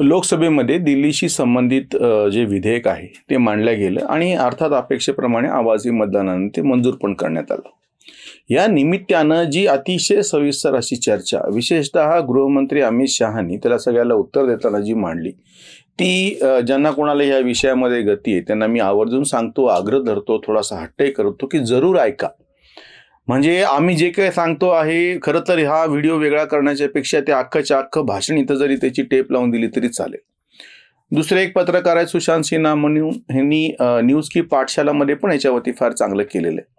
लोकसभेमध्ये दिल्लीशी संबंधित जे विधेयक आहे ते मांडलं गेलं आणि अर्थात अपेक्षेप्रमाणे आवाजी मतदानानं ते मंजूर पण करण्यात आलं या निमित्तानं जी अतिशय सविस्तर अशी चर्चा विशेषतः गृहमंत्री अमित शहानी त्याला सगळ्याला उत्तर देताना जी मांडली ती ज्यांना कोणाला या विषयामध्ये गती आहे त्यांना मी आवर्जून सांगतो आग्रह धरतो थोडासा हट्टही करतो की जरूर ऐका म्हणजे आम्ही जे काही सांगतो आहे खरं तर हा व्हिडिओ वेगळा करण्याच्या पेक्षा ते अख्खंच्या अख्खं भाषण इथं जरी त्याची टेप लावून दिली तरी चालेल दुसरे एक पत्रकार आहे सुशांत सिन्हा म्हणून ह्यांनी न्यूज की पाठशालामध्ये पण याच्यावरती फार चांगलं केलेलं आहे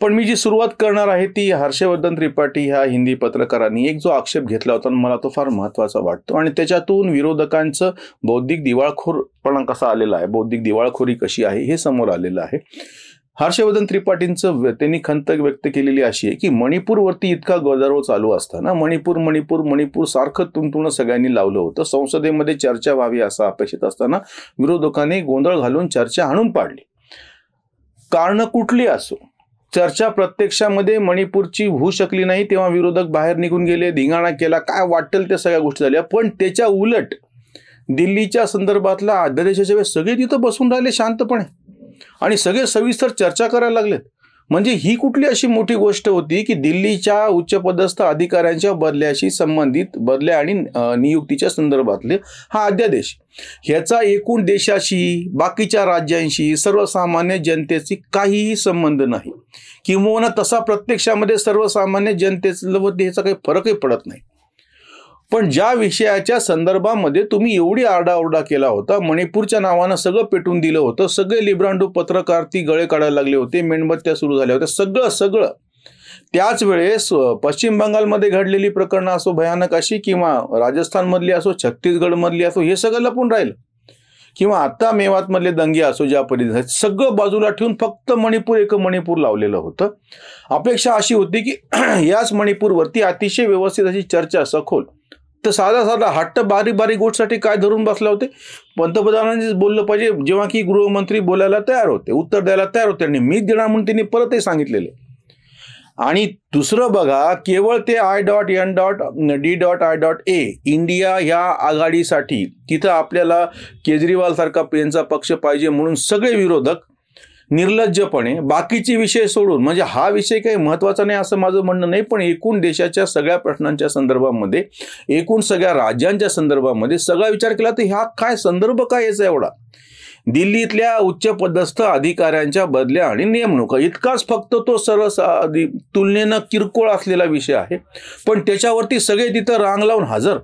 पण मी जी सुरुवात करणार आहे ती हर्षवर्धन त्रिपाठी ह्या हिंदी पत्रकारांनी एक जो आक्षेप घेतला होता मला तो फार महत्त्वाचा वाटतो आणि त्याच्यातून विरोधकांचं बौद्धिक दिवाळखोरपणा कसा आलेला आहे बौद्धिक दिवाळखोरी कशी आहे हे समोर आलेलं आहे हर्षवर्धन त्रिपाठींचं त्यांनी खंत व्यक्त केलेली अशी आहे की मणिपूरवरती इतका गदारोळ चालू असताना मणिपूर मणिपूर मणिपूर सारखं तुंतुण सगळ्यांनी लावलं होतं संसदेमध्ये चर्चा व्हावी असं अपेक्षित असताना विरोधकांनी गोंधळ घालून चर्चा आणून पाडली कारण कुठली असो चर्चा प्रत्यक्षामध्ये मणिपूरची होऊ शकली नाही तेव्हा विरोधक बाहेर निघून गेले धिंगाणा केला काय वाटेल त्या सगळ्या गोष्टी झाल्या पण त्याच्या उलट दिल्लीच्या संदर्भातला अध्यादेशाच्या वेळेस सगळे तिथं बसून राहिले शांतपणे आणि सगळे सविस्तर चर्चा करायला लागलेत म्हणजे ही कुठली अशी मोठी गोष्ट होती की दिल्लीच्या उच्चपदस्थ अधिकाऱ्यांच्या बदल्याशी संबंधित बदल्या आणि नियुक्तीच्या संदर्भातले हा अध्यादेश ह्याचा एकूण देशाशी बाकीच्या राज्यांशी सर्वसामान्य जनतेशी काहीही संबंध नाही किंवा तसा प्रत्यक्षामध्ये सर्वसामान्य जनतेचं व काही फरकही पडत नाही पण ज्या विषयाच्या संदर्भामध्ये तुम्ही एवढी आरडाओरडा केला होता मणिपूरच्या नावानं सगळं पेटून दिलं होतं सगळे लिब्रांडू पत्रकार ती गळे काढायला लागले होते मेणबत्त्या सुरू झाल्या होत्या सगळं सगळं त्याच वेळेस पश्चिम बंगालमध्ये घडलेली प्रकरणं असो भयानक अशी किंवा राजस्थानमधली असो छत्तीसगडमधली असो हे सगळं लपून राहील किंवा आता मेवातमधले दंगे असो ज्या पद्धतीने सगळं बाजूला ठेवून फक्त मणिपूर एक मणिपूर लावलेलं होतं अपेक्षा अशी होती की याच मणिपूरवरती अतिशय व्यवस्थित अशी चर्चा सखोल तर साधा साधा हट्ट बारीक बारीक गोष्टीसाठी काय धरून बसला होते पंतप्रधानांनीच बोललं पाहिजे जेव्हा की गृहमंत्री बोलायला तयार होते उत्तर द्यायला तयार होते आणि मीच देणार म्हणून त्यांनी परतही सांगितलेले आणि दुसरं बघा केवळ ते I dot N dot D dot I dot A India ह्या आघाडीसाठी तिथं आपल्याला केजरीवाल सारखा यांचा पक्ष पाहिजे म्हणून सगळे विरोधक निर्लज्जपणे बाकीचे विषय सोडून म्हणजे हा विषय काही महत्त्वाचा नाही असं माझं म्हणणं नाही पण एकूण देशाच्या सगळ्या प्रश्नांच्या संदर्भामध्ये एकूण सगळ्या राज्यांच्या संदर्भामध्ये सगळा विचार केला तर ह्या काय संदर्भ काय याचा एवढा दिल्लीतल्या उच्च पदस्थ अधिकाऱ्यांच्या बदल्या आणि नेमणुका इतकाच फक्त तो सरस तुलनेनं किरकोळ असलेला विषय आहे पण त्याच्यावरती सगळे तिथं रांग लावून हजर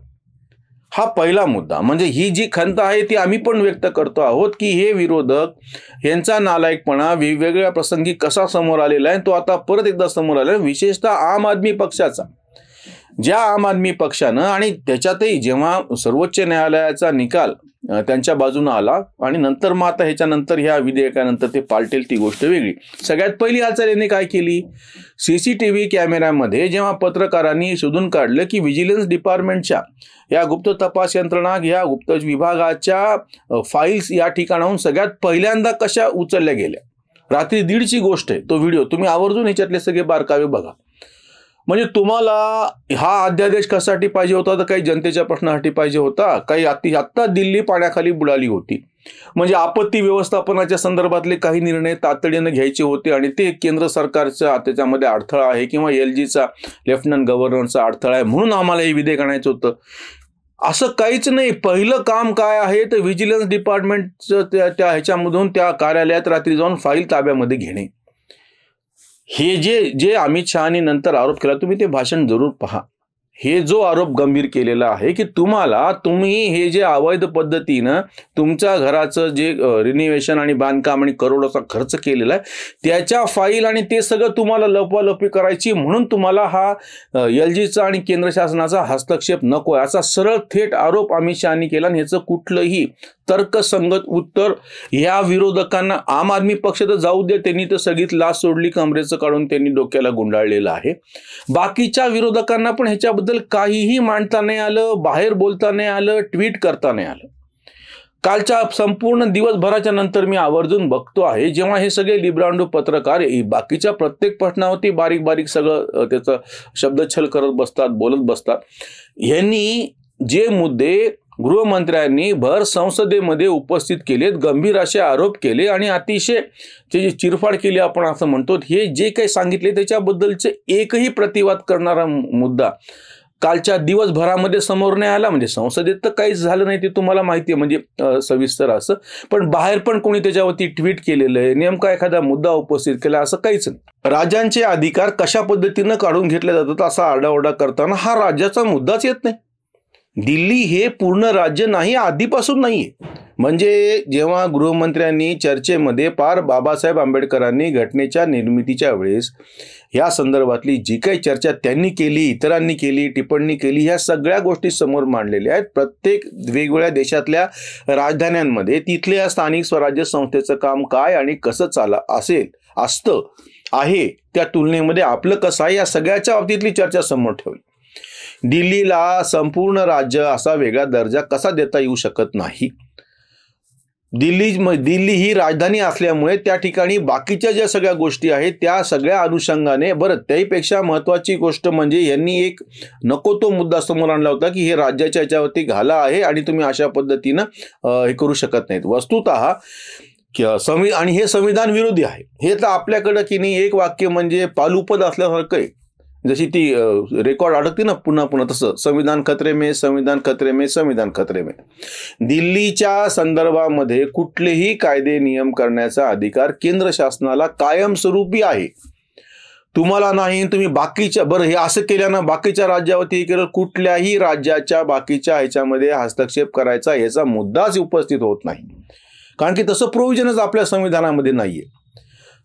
हा पहिला मुद्दा म्हणजे ही जी खंत आहे ती आम्ही पण व्यक्त करतो आहोत की हे विरोधक यांचा नालायकपणा वेगवेगळ्या प्रसंगी कसा समोर आलेला आहे तो आता परत एकदा समोर आलेला विशेषतः आम आदमी पक्षाचा ज्या आम आदमी पक्षानं आणि त्याच्यातही जेव्हा सर्वोच्च न्यायालयाचा निकाल त्यांच्या बाजूने आला आणि नंतर मग आता ह्याच्यानंतर ह्या विधेयकानंतर ते पालटेल ती गोष्ट वेगळी सगळ्यात पहिली हालचाल यांनी काय केली सीसीटीव्ही कॅमेऱ्यामध्ये जेव्हा पत्रकारांनी शोधून काढलं की विजिलन्स डिपार्टमेंटच्या या गुप्त तपास यंत्रणा ह्या गुप्त विभागाच्या फाईल्स या ठिकाणाहून सगळ्यात पहिल्यांदा कशा उचलल्या गेल्या रात्री दीडची गोष्ट आहे तो व्हिडिओ तुम्ही आवर्जून ह्याच्यातले सगळे बारकावे बघा म्हणजे तुम्हाला हा अध्यादेश कशासाठी पाहिजे होता तर काही जनतेच्या प्रश्नासाठी पाहिजे होता काही अति आत्ता दिल्ली पाण्याखाली बुडाली होती म्हणजे आपत्ती व्यवस्थापनाच्या संदर्भातले काही निर्णय तातडीनं घ्यायचे होते आणि ते केंद्र सरकारचा त्याच्यामध्ये अडथळा आहे किंवा एल जीचा लेफ्टनंट गव्हर्नरचा अडथळा आहे म्हणून आम्हाला हे विधेयक आणायचं होतं असं काहीच नाही पहिलं काम काय आहे तर व्हिजिलन्स डिपार्टमेंटचं त्या ह्याच्यामधून त्या कार्यालयात रात्री जाऊन फाईल ताब्यामध्ये घेणे हे जे जे अमित शहानी नंतर आरोप केला तुम्ही ते भाषण जरूर पहा हे जो आरोप गंभीर केलेला आहे की तुम्हाला तुम्ही हे जे अवैध पद्धतीनं तुमच्या घराचं जे रिनिव्हेशन आणि बांधकाम आणि करोडोचा खर्च केलेला आहे त्याच्या फाईल आणि ते सगळं तुम्हाला लपवालपी करायची म्हणून तुम्हाला हा एल जीचा आणि केंद्र शासनाचा हस्तक्षेप नको आहे असा सरळ थेट आरोप अमित शहानी केला आणि ह्याचं कुठलंही तर्कसंगत उत्तर या विरोधकांना आम आदमी पक्ष तर जाऊ दे त्यांनी तर सगळीत लाच सोडली कमरेचं काढून त्यांनी डोक्याला गुंडाळलेलं आहे बाकीच्या विरोधकांना पण ह्याच्याबद्दल त्याबद्दल काहीही मांडता नाही आलं बाहेर बोलता नाही आलं ट्विट करता नाही आलं कालच्या संपूर्ण दिवसभराच्या नंतर मी आवर्जून बघतो आहे जेव्हा हे सगळे लिब्रांडू पत्रकार बाकीच्या प्रत्येक प्रश्नावरती बारीक बारीक सगळं त्याचं शब्दछल करत बसतात बोलत बसतात यांनी जे मुद्दे गृहमंत्र्यांनी भर संसदेमध्ये उपस्थित केलेत गंभीर असे आरोप केले आणि अतिशय जे जे चिरफाड केली आपण असं म्हणतो हे जे काही सांगितले त्याच्याबद्दलचे एकही प्रतिवाद करणारा मुद्दा कालच्या दिवसभरामध्ये समोर नाही आला म्हणजे संसदेत तर काहीच झालं नाही ते तुम्हाला माहिती आहे म्हणजे सविस्तर असं पण बाहेर पण कोणी त्याच्यावरती ट्विट केलेलं आहे नेमका एखादा मुद्दा उपस्थित केला असं काहीच नाही राज्यांचे अधिकार कशा पद्धतीनं काढून घेतले जातात असा आरडाओरडा करताना हा राज्याचा मुद्दाच येत नाही दिल्ली हे पूर्ण राज्य नाही आधीपासून नाही म्हणजे जेव्हा गृहमंत्र्यांनी चर्चेमध्ये पार बाबासाहेब आंबेडकरांनी घटनेच्या निर्मितीच्या वेळेस या संदर्भातली जी काही चर्चा त्यांनी केली इतरांनी केली टिप्पणी केली ह्या सगळ्या गोष्टी समोर मांडलेल्या आहेत प्रत्येक वेगवेगळ्या देशातल्या राजधान्यांमध्ये तिथल्या स्थानिक स्वराज्य संस्थेचं काम काय आणि कसं चाला असेल असतं आहे त्या तुलनेमध्ये आपलं कसं आहे या सगळ्याच्या बाबतीतली चर्चा समोर ठेवली दिल्लीला संपूर्ण राज्य असा वेगळा दर्जा कसा देता येऊ शकत नाही दिल्ली दिल्ली ही राजधानी असल्यामुळे त्या ठिकाणी बाकीच्या ज्या सगळ्या गोष्टी आहेत त्या सगळ्या अनुषंगाने बरं त्याहीपेक्षा महत्त्वाची गोष्ट म्हणजे यांनी एक नको तो मुद्दा समोर आणला होता की हे राज्याच्या याच्यावरती घाला आहे आणि तुम्ही अशा पद्धतीनं हे करू शकत नाहीत वस्तुत संवि आणि हे संविधान विरोधी आहे हे तर आपल्याकडं की नाही एक वाक्य म्हणजे पालुपद असल्यासारखं आहे जशी ती रेकॉर्ड अडकते ना पुन्हा पुन्हा तसं संविधान खत्रे मे संविधान खत्रे मे संविधान खत्रे मे दिल्लीच्या संदर्भामध्ये कुठलेही कायदे नियम करण्याचा अधिकार केंद्र शासनाला कायमस्वरूपी आहे तुम्हाला नाही तुम्ही बाकीच्या बरं हे असं केल्यानं बाकीच्या राज्यावरती हे केलं कुठल्याही राज्याच्या बाकीच्या ह्याच्यामध्ये हस्तक्षेप करायचा याचा मुद्दाच उपस्थित होत नाही कारण की तसं प्रोव्हिजनच आपल्या संविधानामध्ये नाही आहे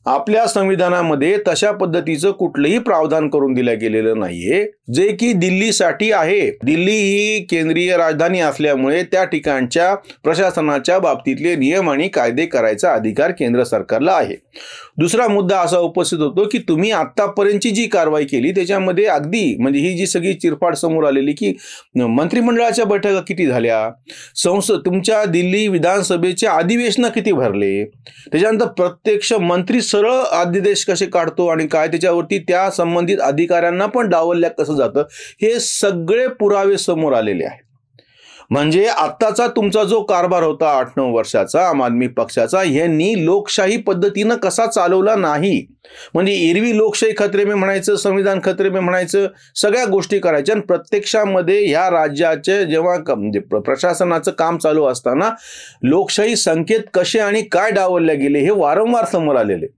आपल्या संविधानामध्ये तशा पद्धतीचं कुठलंही प्रावधान करून दिलं गेलेलं नाहीये जे की दिल्लीसाठी आहे दिल्ली ही केंद्रीय राजधानी असल्यामुळे त्या ठिकाणच्या प्रशासनाच्या बाबतीतले नियम आणि कायदे करायचा अधिकार केंद्र सरकारला आहे दुसरा मुद्दा असा उपस्थित होतो की तुम्ही आत्तापर्यंतची जी कारवाई केली त्याच्यामध्ये अगदी म्हणजे ही जी सगळी चिरफाड समोर आलेली की मंत्रिमंडळाच्या बैठका किती झाल्या संसद तुमच्या दिल्ली विधानसभेचे अधिवेशनं किती भरले त्याच्यानंतर प्रत्यक्ष मंत्री सरळ अध्यादेश कसे काढतो आणि काय त्याच्यावरती त्या संबंधित अधिकाऱ्यांना पण डावलल्या कसं जातं हे सगळे पुरावे समोर आलेले आहेत म्हणजे आत्ताचा तुमचा जो कारभार होता आठ नऊ वर्षाचा आम आदमी पक्षाचा यांनी लोकशाही पद्धतीनं कसा चालवला नाही म्हणजे एरवी लोकशाही खत्रे मी म्हणायचं संविधान खत्रे मी म्हणायचं सगळ्या गोष्टी करायच्या आणि प्रत्यक्षामध्ये ह्या राज्याचे जेव्हा म्हणजे प्रशासनाचं काम चालू असताना लोकशाही संकेत कसे आणि काय डावलले गेले हे वारंवार समोर आलेले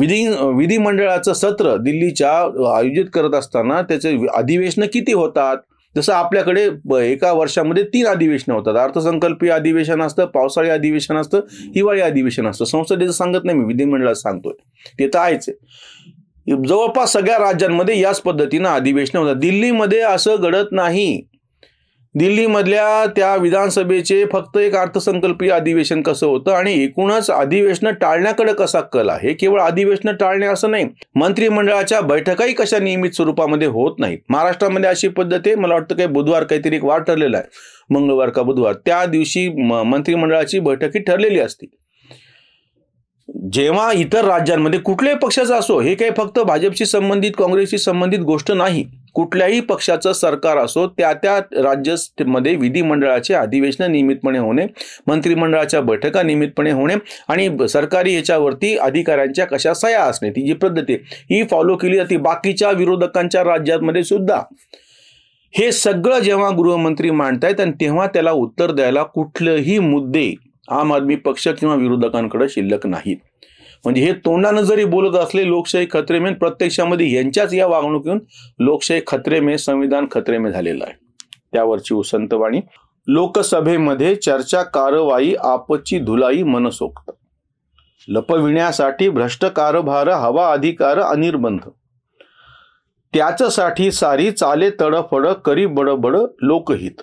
विधी विधिमंडळाचं सत्र दिल्लीच्या आयोजित करत असताना त्याचे अधिवेशनं किती होतात जसं आपल्याकडे एका वर्षामध्ये तीन अधिवेशनं होतात अर्थसंकल्पीय अधिवेशन असतं पावसाळी अधिवेशन असतं हिवाळी अधिवेशन असतं संसदेचं सांगत नाही मी विधिमंडळात सांगतोय ते तर आहेच जवळपास सगळ्या राज्यांमध्ये याच पद्धतीनं अधिवेशनं होतात दिल्लीमध्ये असं घडत नाही दिल्लीमधल्या त्या विधानसभेचे फक्त एक अर्थसंकल्पीय अधिवेशन कसं होतं आणि एकूणच अधिवेशन टाळण्याकडे कसा कल आहे केवळ अधिवेशन टाळणे असं नाही मंत्रिमंडळाच्या बैठकाही कशा नियमित स्वरूपामध्ये होत नाहीत महाराष्ट्रामध्ये अशी पद्धत आहे मला वाटतं काही बुधवार काहीतरी एक वार ठरलेला आहे मंगळवार का बुधवार त्या दिवशी मंत्रिमंडळाची बैठकही ठरलेली असते जेव्हा इतर राज्यांमध्ये कुठल्याही पक्षाचा असो हे काही फक्त भाजपशी संबंधित काँग्रेसशी संबंधित गोष्ट नाही कुठल्याही पक्षाचं सरकार असो त्या त्या राज्यमध्ये विधिमंडळाचे अधिवेशनं नियमितपणे होणे मंत्रिमंडळाच्या बैठका नियमितपणे होणे आणि सरकारी याच्यावरती अधिकाऱ्यांच्या कशा सया असणे ती जी पद्धती ही फॉलो केली जाते बाकीच्या विरोधकांच्या राज्यामध्ये सुद्धा हे सगळं जेव्हा गृहमंत्री मांडतायत आणि तेव्हा त्याला उत्तर द्यायला कुठलेही मुद्दे आम आदमी पक्ष किंवा विरोधकांकडे शिल्लक नाहीत म्हणजे हे तोंडानं जरी बोलत असले लोकशाही खत्रेमेन प्रत्यक्षामध्ये यांच्याच या वागणुकीतून लोकशाही खत्रेमे संविधान खत्रेमे झालेलं आहे त्यावरची उसंतवाणी लोकसभेमध्ये चर्चा कारवाई आपची धुलाई मनसोक्त लपविण्यासाठी भ्रष्ट कारभार हवा अधिकार अनिर्बंध त्याचसाठी सारी चाले तडफड करी बडबड लोकहित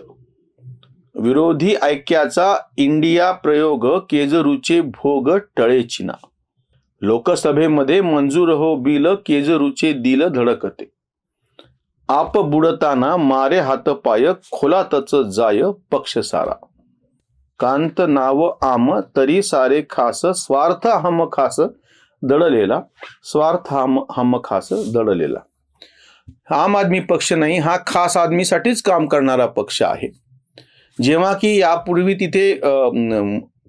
विरोधी ऐक्याचा इंडिया प्रयोग केजरूचे भोग टळेचिना लोकसभेमध्ये मंजूर हो बिल केजरूचे दिल धडकते आप बुडताना मारे हात पाय खोलातच जाय पक्ष सारा कांत नाव आम तरी सारे खास स्वार्थ हम खास दडलेला स्वार्थ हम हम खास दडलेला आम आदमी पक्ष नाही हा खास आदमीसाठीच काम करणारा पक्ष आहे जेव्हा की यापूर्वी तिथे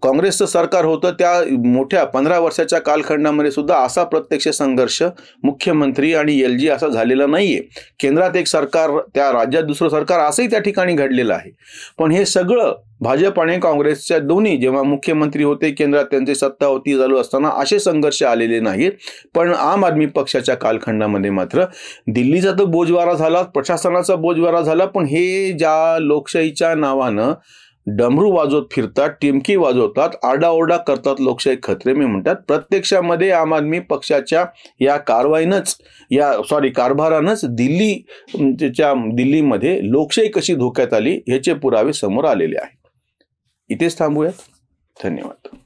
काँग्रेसचं सरकार होतं त्या मोठ्या पंधरा वर्षाच्या कालखंडामध्ये सुद्धा असा प्रत्यक्ष संघर्ष मुख्यमंत्री आणि एल जी असा झालेला नाहीये केंद्रात एक सरकार त्या राज्यात दुसरं सरकार असंही त्या ठिकाणी घडलेलं आहे पण हे सगळं भाजप आणि काँग्रेसच्या दोन्ही जेव्हा मुख्यमंत्री होते केंद्रात त्यांची सत्ता होती चालू असताना असे संघर्ष आलेले नाहीत पण आम आदमी पक्षाच्या कालखंडामध्ये मात्र दिल्लीचा तर बोजवारा झाला प्रशासनाचा बोजवारा झाला पण हे ज्या लोकशाहीच्या नावानं डमरू वाजवत फिरतात टिमकी वाजवतात आरडाओरडा करतात लोकशाही खत्रे मी म्हणतात प्रत्यक्षामध्ये आम आदमी पक्षाच्या या कारवाईनंच या सॉरी कारभारानंच दिल्ली च्या दिल्लीमध्ये लोकशाही कशी धोक्यात आली ह्याचे पुरावे समोर आलेले आहेत इथेच थांबूयात धन्यवाद